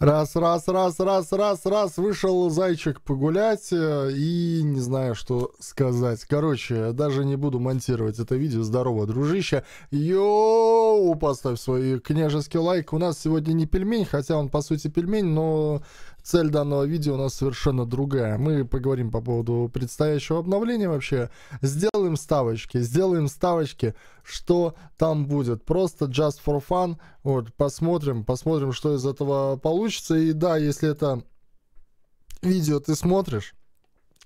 Раз, раз, раз, раз, раз, раз, вышел зайчик погулять э, и не знаю, что сказать. Короче, даже не буду монтировать это видео. Здорово, дружище. Йоу, поставь свой княжеский лайк. У нас сегодня не пельмень, хотя он по сути пельмень, но цель данного видео у нас совершенно другая. Мы поговорим по поводу предстоящего обновления вообще. Сделаем ставочки, сделаем ставочки, что там будет. Просто just for fun. Вот, посмотрим, посмотрим, что из этого получится. И да, если это видео ты смотришь,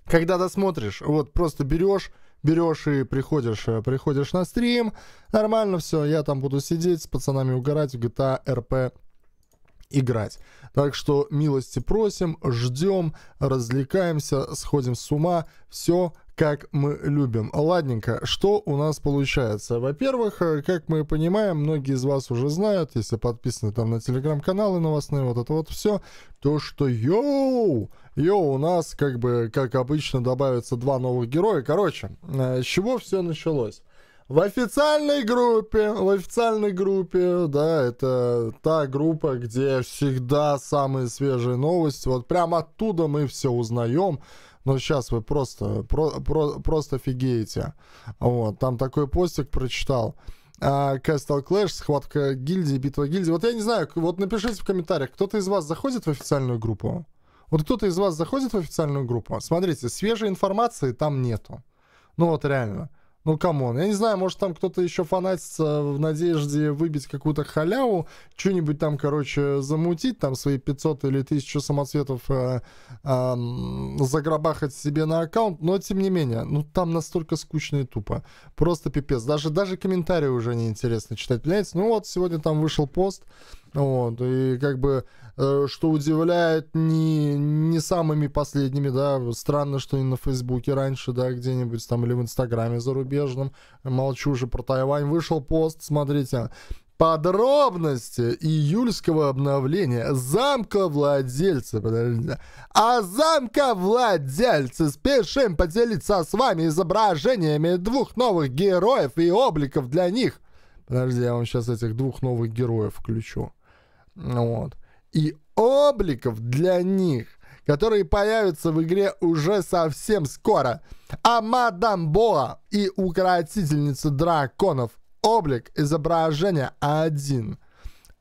когда досмотришь, вот просто берешь берешь и приходишь, э, приходишь на стрим, нормально все, я там буду сидеть с пацанами угорать в GTA RP играть. Так что милости просим, ждем, развлекаемся, сходим с ума. Все как мы любим. Ладненько, что у нас получается? Во-первых, э, как мы понимаем, многие из вас уже знают, если подписаны там на телеграм-каналы новостные, вот это вот все, то что йоу, йоу, у нас как бы, как обычно, добавится два новых героя. Короче, э, с чего все началось? в официальной группе, в официальной группе, да, это та группа, где всегда самые свежие новости, вот прям оттуда мы все узнаем, но сейчас вы просто, про, про, просто офигеете, вот, там такой постик прочитал, Кастл Клэш, схватка гильдии, битва гильдии. Вот я не знаю, вот напишите в комментариях, кто-то из вас заходит в официальную группу? Вот кто-то из вас заходит в официальную группу? Смотрите, свежей информации там нету. Ну вот реально. Ну, камон. Я не знаю, может, там кто-то еще фанатится в надежде выбить какую-то халяву, что-нибудь там, короче, замутить, там свои 500 или 1000 самоцветов э, э, заграбахать себе на аккаунт, но, тем не менее, ну, там настолько скучно и тупо. Просто пипец. Даже, даже комментарии уже неинтересно читать. Понимаете, ну вот, сегодня там вышел пост, вот, и как бы Э, что удивляет не, не самыми последними, да, странно, что не на Фейсбуке раньше, да, где-нибудь там или в Инстаграме зарубежном, э, молчу же про Тайвань, вышел пост, смотрите, Подробности июльского обновления замка владельца. Подождите. А замка владельца спешим поделиться с вами изображениями двух новых героев и обликов для них. Подожди, я вам сейчас этих двух новых героев включу. Вот и обликов для них, которые появятся в игре уже совсем скоро. А Мадам Боа и Укротительница Драконов облик изображения один,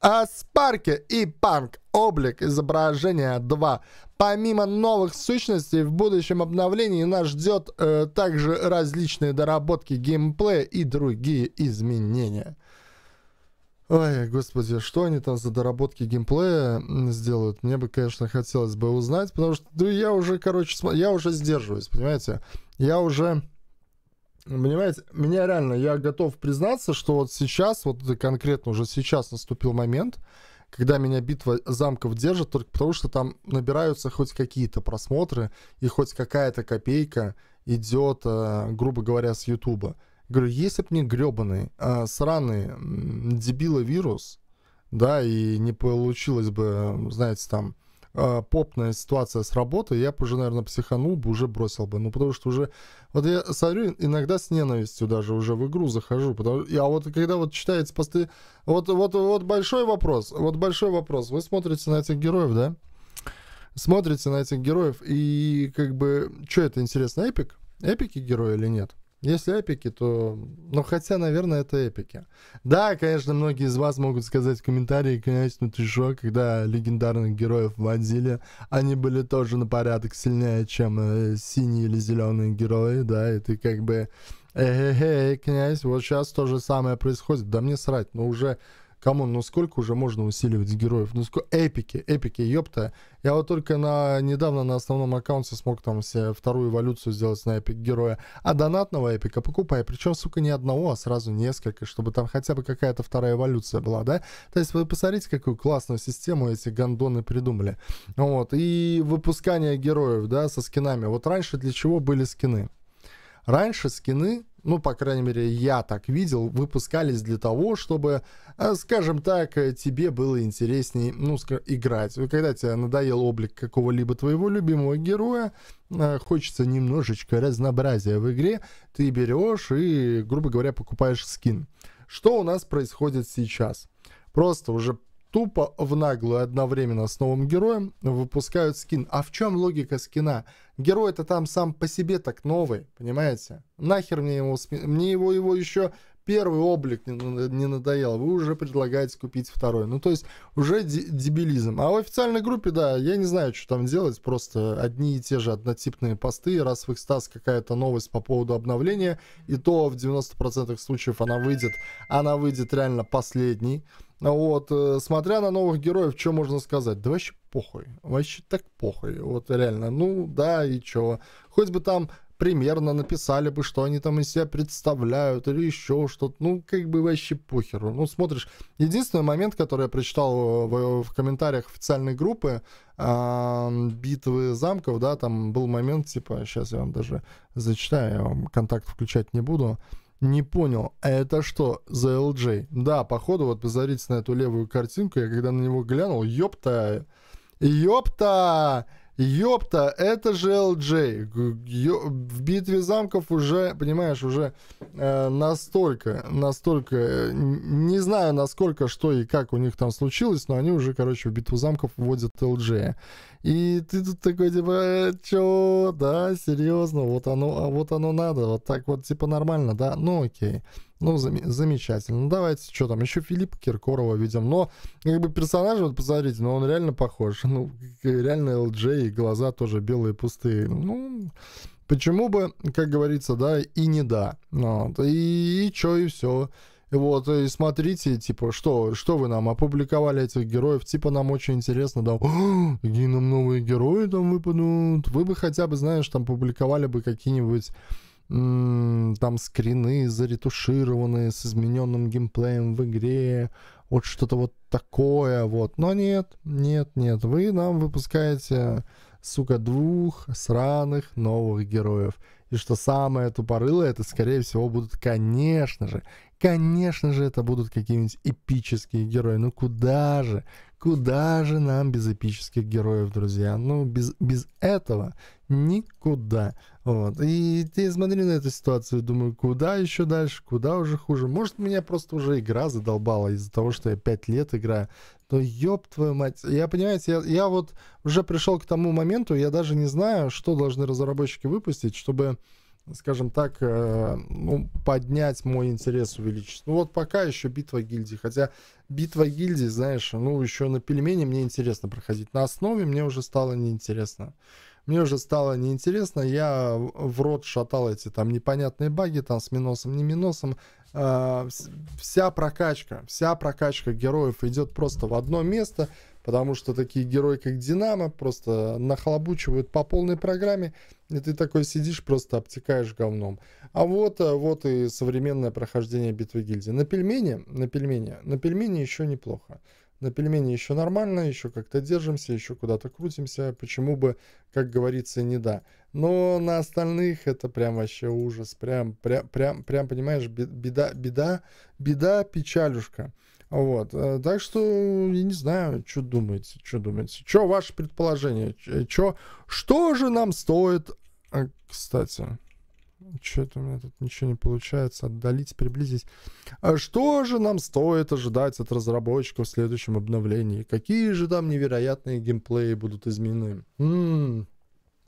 А Спарки и Панк облик изображения 2. Помимо новых сущностей, в будущем обновлении нас ждет э, также различные доработки геймплея и другие изменения. Ой, господи, что они там за доработки геймплея сделают? Мне бы, конечно, хотелось бы узнать, потому что да, я уже, короче, я уже сдерживаюсь, понимаете? Я уже, понимаете, меня реально, я готов признаться, что вот сейчас, вот конкретно уже сейчас наступил момент, когда меня битва замков держит только потому, что там набираются хоть какие-то просмотры и хоть какая-то копейка идет, э, грубо говоря, с Ютуба. Говорю, если бы не гребаный, а, сраный вирус, да, и не получилось бы, знаете, там, а, попная ситуация с работой, я бы уже, наверное, психанул бы, уже бросил бы. Ну, потому что уже... Вот я смотрю, иногда с ненавистью даже уже в игру захожу. Потому... А вот когда вот читаете посты... Вот, вот, вот большой вопрос. Вот большой вопрос. Вы смотрите на этих героев, да? Смотрите на этих героев и как бы... Что это, интересно, эпик? Эпики герои или нет? Если эпики, то... Ну, хотя, наверное, это эпики. Да, конечно, многие из вас могут сказать в комментарии, конечно, ты шо, когда легендарных героев вводили, они были тоже на порядок сильнее, чем э, синие или зеленые герои, да, и ты как бы... Эй, эй, эй, князь, вот сейчас то же самое происходит. Да мне срать, но уже Камон, ну сколько уже можно усиливать героев? Ну сколько... Эпики, эпики, ёпта. Я вот только на... недавно на основном аккаунте смог там себе вторую эволюцию сделать на эпик героя. А донатного эпика покупай. Причем, сука, не одного, а сразу несколько, чтобы там хотя бы какая-то вторая эволюция была, да? То есть вы посмотрите, какую классную систему эти гандоны придумали. Вот. И выпускание героев, да, со скинами. Вот раньше для чего были скины? Раньше скины ну, по крайней мере, я так видел, выпускались для того, чтобы, э, скажем так, э, тебе было интереснее, ну, играть. Когда тебе надоел облик какого-либо твоего любимого героя, э, хочется немножечко разнообразия в игре, ты берешь и, грубо говоря, покупаешь скин. Что у нас происходит сейчас? Просто уже тупо в наглую одновременно с новым героем выпускают скин. А в чем логика скина? Герой-то там сам по себе так новый, понимаете? Нахер мне его, мне его, его еще первый облик не, не надоел, вы уже предлагаете купить второй. Ну, то есть уже дебилизм. А в официальной группе, да, я не знаю, что там делать, просто одни и те же однотипные посты, раз в экстаз какая-то новость по поводу обновления, и то в 90% случаев она выйдет, она выйдет реально последней, вот, э, смотря на новых героев, что можно сказать? Да вообще похуй, вообще так похуй, вот реально, ну да и чё. Хоть бы там примерно написали бы, что они там из себя представляют или еще что-то. Ну, как бы вообще похеру. Ну, смотришь. Единственный момент, который я прочитал э, в, э, в комментариях официальной группы э, «Битвы замков», да, там был момент, типа, сейчас я вам даже зачитаю, я вам контакт включать не буду. Не понял, а это что, за ZLJ? Да, походу, вот позаритесь на эту левую картинку, я когда на него глянул, ёпта, ёпта, ёпта, это же LJ. в битве замков уже, понимаешь, уже э, настолько, настолько, э, не знаю, насколько, что и как у них там случилось, но они уже, короче, в битву замков вводят LJ. И ты тут такой, типа, э, чё, да, серьезно, вот оно, а вот оно надо, вот так вот, типа, нормально, да, ну окей. Ну, зам замечательно. Ну, давайте, что там, еще Филиппа Киркорова видим. Но, как бы, персонаж, вот, посмотрите, но ну, он реально похож. Ну, реально ЛДЖ, и глаза тоже белые, пустые. Ну, почему бы, как говорится, да, и не да. Вот. И, и чё, и все. Вот, и смотрите, типа, что, что вы нам опубликовали этих героев, типа, нам очень интересно, да, какие нам новые герои там выпадут. Вы бы хотя бы, знаешь, там публиковали бы какие-нибудь там скрины заретушированные с измененным геймплеем в игре, вот что-то вот такое, вот. Но нет, нет, нет, вы нам выпускаете сука, двух сраных новых героев. И что самое тупорылое, это, скорее всего, будут, конечно же, конечно же, это будут какие-нибудь эпические герои. Ну куда же, куда же нам без эпических героев, друзья? Ну, без, без этого никуда. Вот. И я смотрю на эту ситуацию, думаю, куда еще дальше, куда уже хуже. Может, меня просто уже игра задолбала из-за того, что я 5 лет играю. Но ёб твою мать. Я, понимаете, я, я вот уже пришел к тому моменту, я даже не знаю, что должны разработчики выпустить, чтобы скажем так, э, ну, поднять мой интерес, увеличить. Ну вот пока еще битва гильдии, хотя битва гильдии, знаешь, ну еще на пельмени мне интересно проходить, на основе мне уже стало неинтересно. Мне уже стало неинтересно, я в рот шатал эти там непонятные баги, там с миносом, не миносом. А, вся прокачка, вся прокачка героев идет просто в одно место, потому что такие герои, как Динамо, просто нахлобучивают по полной программе, и ты такой сидишь, просто обтекаешь говном. А вот, э, вот и современное прохождение битвы гильдии. На пельмени, на пельмени, на пельмени еще неплохо. На пельмени еще нормально, еще как-то держимся, еще куда-то крутимся. Почему бы, как говорится, не да. Но на остальных это прям вообще ужас. Прям, прям, прям, прям понимаешь, беда, беда, беда, печалюшка. Вот. Э, так что, я не знаю, что думаете, что думаете. Что ваше предположение? что, э, что же нам стоит, э, кстати... Что-то у меня тут ничего не получается. Отдалить, приблизить. А что же нам стоит ожидать от разработчиков в следующем обновлении? Какие же там невероятные геймплеи будут изменены? М -м а -м.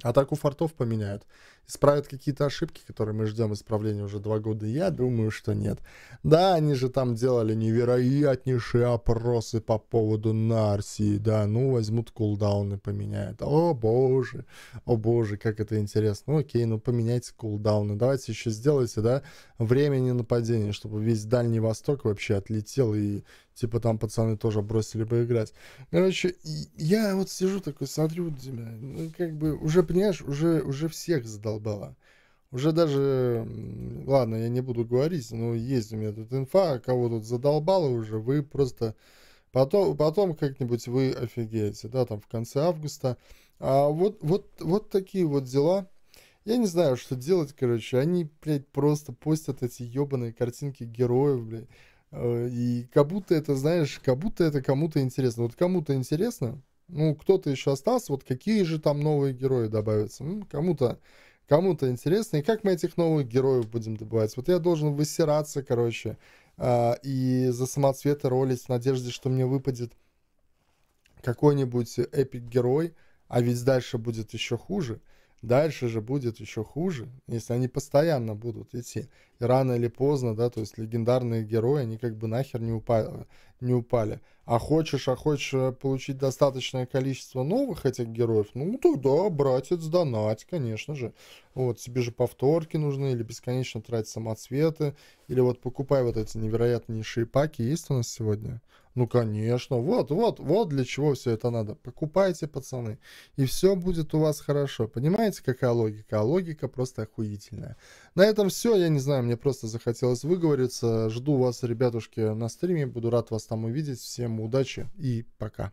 Атаку фортов поменяют. Исправят какие-то ошибки, которые мы ждем исправления уже два года? Я думаю, что нет. Да, они же там делали невероятнейшие опросы по поводу Нарсии, да, ну возьмут кулдауны, поменяют. О боже, о боже, как это интересно. Ну окей, ну поменяйте кулдауны. Давайте еще сделайте, да, времени нападения, чтобы весь Дальний Восток вообще отлетел и типа там пацаны тоже бросили бы играть. Короче, я вот сижу такой, смотрю, Дима, ну как бы уже, понимаешь, уже, уже всех задал была. Уже даже, ладно, я не буду говорить, но есть у меня тут инфа, кого тут задолбало уже, вы просто потом, потом как-нибудь вы офигеете, да, там в конце августа. А вот, вот, вот такие вот дела. Я не знаю, что делать, короче. Они, блядь, просто постят эти ебаные картинки героев, блядь. Э, и как будто это, знаешь, как будто это кому-то интересно. Вот кому-то интересно, ну, кто-то еще остался, вот какие же там новые герои добавятся. Ну, кому-то кому-то интересно, и как мы этих новых героев будем добывать. Вот я должен высираться, короче, а, и за самоцветы ролить в надежде, что мне выпадет какой-нибудь эпик-герой, а ведь дальше будет еще хуже – Дальше же будет еще хуже, если они постоянно будут идти. И рано или поздно, да, то есть легендарные герои, они как бы нахер не упали. Не упали. А хочешь, а хочешь э, получить достаточное количество новых этих героев, ну тогда, братец, донать, конечно же. Вот, тебе же повторки нужны, или бесконечно тратить самоцветы, или вот покупай вот эти невероятнейшие паки. Есть у нас сегодня? Ну, конечно, вот, вот, вот для чего все это надо. Покупайте, пацаны, и все будет у вас хорошо. Понимаете, какая логика? А логика просто охуительная. На этом все, я не знаю, мне просто захотелось выговориться. Жду вас, ребятушки, на стриме, буду рад вас там увидеть. Всем удачи и пока.